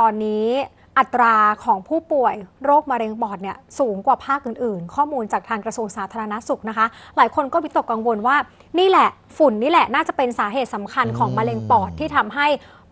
ตอนนี้อัตราของผู้ป่วยโรคมะเร็งปอดเนี่ยสูงกว่าภาคอื่น ๆ ข้อมูลจากทางกระทรวงสาธารณาสุขนะคะ หลายคนก็วิตกกังวลว่านี่แหละฝุ่นนี่แหละน่าจะเป็นสาเหตุสำคัญของมะเร็งปอดที่ทำให้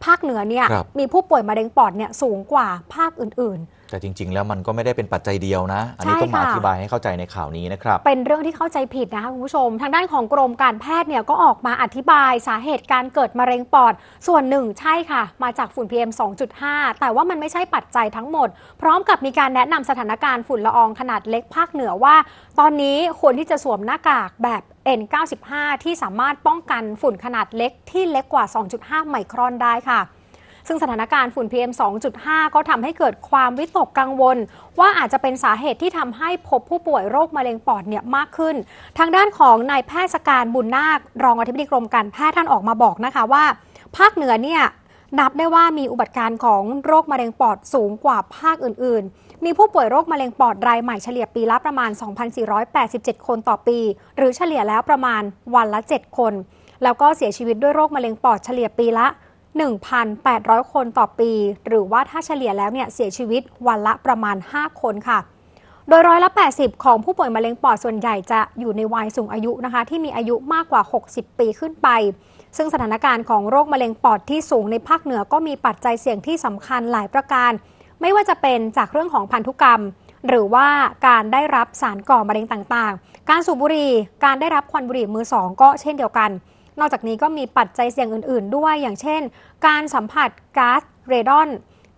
ภาคเหนือเนี่ยมีผู้ป่วยมะเร็งปอดเนี่ยสูงกว่าภาคอื่น ๆ แต่จริง ๆ แล้วมันก็ไม่ได้เป็นปัจจัยเดียวนะ อันนี้ต้องมาอธิบายให้เข้าใจในข่าวนี้นะครับเป็นเรื่องที่เข้าใจผิดนะคะคุณผู้ชม ทางด้านของกรมการแพทย์เนี่ยก็ออกมาอธิบายสาเหตุการเกิดมะเร็งปอด ส่วนหนึ่งใช่ค่ะ มาจากฝุ่น PM 2.5 แต่ว่ามันไม่ใช่ปัจจัยทั้งหมด พร้อมกับมีการแนะนำสถานการณ์ฝุ่นละอองขนาดเล็กภาคเหนือว่า ตอนนี้ควรที่จะสวมหน้ากากแบบ N95 ที่สามารถป้องกันฝุ่นขนาดเล็กที่เล็กกว่า 2.5 ไมครอนได้ค่ะ ซึ่งสถานการณ์ฝุ่น PM 2.5 ก็ทำให้เกิดความวิตกกังวล ว่าอาจจะเป็นสาเหตุที่ทำให้พบผู้ป่วยโรคมะเร็งปอดเนี่ยมากขึ้น ทางด้านของนายแพทย์สการบุญนาค รองอธิบดีกรมการแพทย์ท่านออกมาบอกนะคะว่า ภาคเหนือเนี่ยนับได้ว่ามีอุบัติการของโรคมะเร็งปอดสูงกว่าภาคอื่นมีผู้ป่วยโรคมะเร็งปอดรายใหม่เฉลี่ยปีละประมาณ 2,487 คนต่อปี หรือเฉลี่ยแล้วประมาณวันละ 7 คน แล้วก็เสียชีวิตด้วยโรคมะเร็งปอดเฉลี่ยปีละ 1,800 คนต่อปี หรือว่าถ้าเฉลี่ยแล้วเนี่ยเสียชีวิตวันละประมาณ 5 คนค่ะ โดยร้อยละ 80 ของผู้ป่วยมะเร็งปอดส่วนใหญ่จะอยู่ในวัยสูงอายุนะคะ ที่มีอายุมากกว่า 60 ปีขึ้นไป ซึ่งสถานการณ์ของโรคมะเร็งปอดที่สูงในภาคเหนือก็มีปัจจัยเสี่ยงที่สำคัญหลายประการไม่ว่าจะเป็นจากเรื่องของพันธุกรรม หรือว่าการได้รับสารก่อมะเร็งต่างๆ การสูบบุหรี่การได้รับควันบุหรี่มือสองก็เช่นเดียวกัน นอกจากนี้ก็มีปัจจัยเสี่ยงอื่นๆ ด้วยอย่างเช่น การสัมผัสก๊าซเรดอน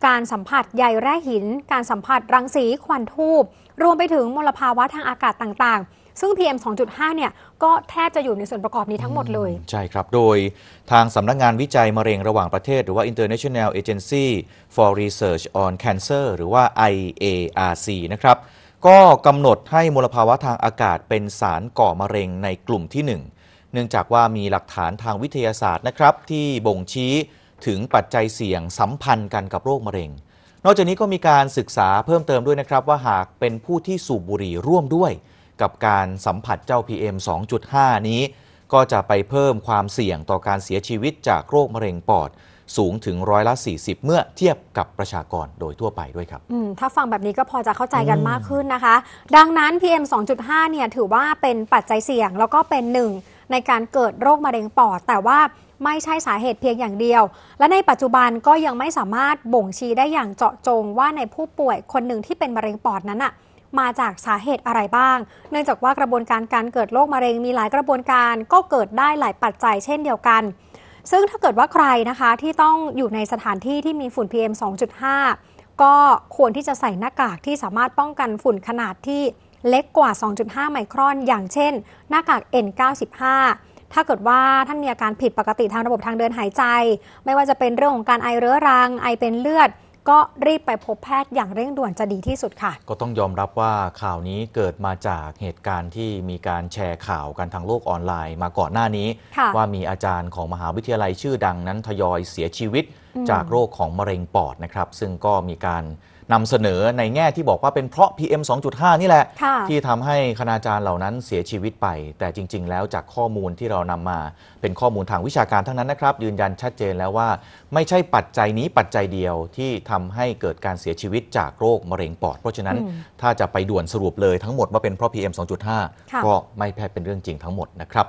การสัมผัสใยแร่หิน การสัมผัสรังสีควันทูบรวมไปถึงมลภาวะทางอากาศต่างๆซึ่ง PM 2.5เนี่ยก็แทบจะอยู่ในส่วนประกอบนี้ทั้งหมดเลย ใช่ครับ โดยทางสำนักงงานวิจัยมะเร็งระหว่างประเทศ หรือว่า International Agency for Research on Cancer หรือว่า IARC นะครับ ก็กำหนดให้มลภาวะทางอากาศเป็นสารก่อมะเร็งในกลุ่มที่ 1 เนื่องจากว่ามีหลักฐานทางวิทยาศาสตร์นะครับที่บ่งชี้ถึงปัจจัยเสี่ยงสัมพันธ์กันกับโรคมะเร็ง นอกจากนี้ก็มีการศึกษาเพิ่มเติมด้วยนะครับ ว่าหากเป็นผู้ที่สูบบุหรี่ร่วมด้วยกับการสัมผัสเจ้า PM 2.5 นี้ ก็จะไปเพิ่มความเสี่ยงต่อการเสียชีวิตจากโรคมะเร็งปอด สูงถึงร้อยละ 40 เมื่อเทียบกับประชากรโดยทั่วไปด้วยครับถ้าฟังแบบนี้ก็พอจะเข้าใจกันมากขึ้นนะคะ ดังนั้น PM 2.5 เนี่ยถือว่าเป็นปัจจัยเสี่ยง แล้วก็เป็นหนึ่งในการเกิดโรคมะเร็งปอด แต่ว่าไม่ใช่สาเหตุเพียงอย่างเดียว และในปัจจุบันก็ยังไม่สามารถบ่งชี้ได้อย่างเจาะจงว่าในผู้ป่วยคนหนึ่งที่เป็นมะเร็งปอดนั้นอะมาจากสาเหตุอะไรบ้าง เนื่องจากว่ากระบวนการการเกิดโรคมะเร็ง มีหลายกระบวนการก็เกิดได้หลายปัจจัย เช่นเดียวกัน ซึ่งถ้าเกิดว่าใครนะคะที่ต้องอยู่ในสถานที่ที่มีฝุ่น PM 2.5 ก็ควรที่จะใส่หน้ากากที่สามารถป้องกันฝุ่นขนาดที่เล็กกว่า 2.5 ไมครอน อย่างเช่น หน้ากาก N95 ถ้าเกิดว่าท่านมีอาการผิดปกติทางระบบทางเดินหายใจ ไม่ว่าจะเป็นเรื่องของการไอเรื้อรังไอเป็นเลือดก็รีบไปพบแพทย์อย่างเร่งด่วนจะดีที่สุดค่ะ ก็ต้องยอมรับว่าข่าวนี้เกิดมาจากเหตุการณ์ที่มีการแชร์ข่าวกันทางโลกออนไลน์มาก่อนหน้านี้ ว่ามีอาจารย์ของมหาวิทยาลัยชื่อดังนั้นทยอยเสียชีวิต จากโรคของมะเร็งปอดนะครับซึ่งก็มีการนำเสนอในแง่ที่บอกว่าเป็นเพราะ PM 2.5 นี่แหละ ที่ทำให้คณาจารย์เหล่านั้นเสียชีวิตไป แต่จริง ๆ แล้วจากข้อมูลที่เรานำมาเป็นข้อมูลทางวิชาการทั้งนั้นนะครับ ยืนยันชัดเจนแล้วว่าไม่ใช่ปัจจัยนี้ปัจจัยเดียวที่ทำให้เกิดการเสียชีวิตจากโรคมะเร็งปอดเพราะฉะนั้นถ้าจะไปด่วนสรุปเลยทั้งหมดว่าเป็นเพราะ PM 2.5ก็ไม่แพ้เป็นเรื่องจริงทั้งหมดนะครับ